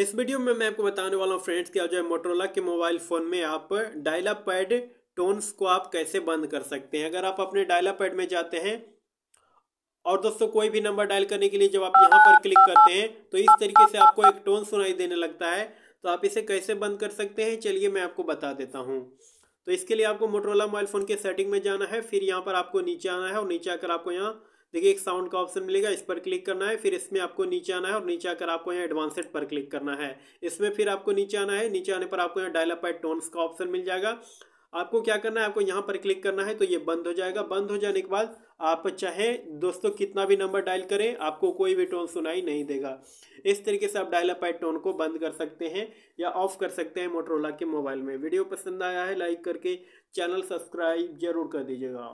इस वीडियो में मैं आपको बताने वाला हूँ फ्रेंड्स कि जो है मोटरोला के मोबाइल फ़ोन में आप डायला पैड टोन्स को आप कैसे बंद कर सकते हैं अगर आप अपने डायला पैड में जाते हैं और दोस्तों कोई भी नंबर डायल करने के लिए जब आप यहाँ पर क्लिक करते हैं तो इस तरीके से आपको एक टोन सुनाई देने लगता है तो आप इसे कैसे बंद कर सकते हैं चलिए मैं आपको बता देता हूँ तो इसके लिए आपको मोटरोला मोबाइल फ़ोन के सेटिंग में जाना है फिर यहाँ पर आपको नीचे आना है और नीचे आकर आपको यहाँ देखिए एक साउंड का ऑप्शन मिलेगा इस पर क्लिक करना है फिर इसमें आपको नीचे आना है और नीचे आकर आपको यहाँ एडवांसेड पर क्लिक करना है इसमें फिर आपको नीचे आना है नीचे आने पर आपको यहाँ डायलअप पैड टोन्स का ऑप्शन मिल जाएगा आपको क्या करना है आपको यहाँ पर क्लिक करना है तो ये बंद हो जाएगा बंद हो जाने के बाद आप चाहे दोस्तों कितना भी नंबर डायल करें आपको कोई भी टोन सुनाई नहीं देगा इस तरीके से आप डायल पैड टोन को बंद कर सकते हैं या ऑफ कर सकते हैं मोटरोला के मोबाइल में वीडियो पसंद आया है लाइक करके चैनल सब्सक्राइब जरूर कर दीजिएगा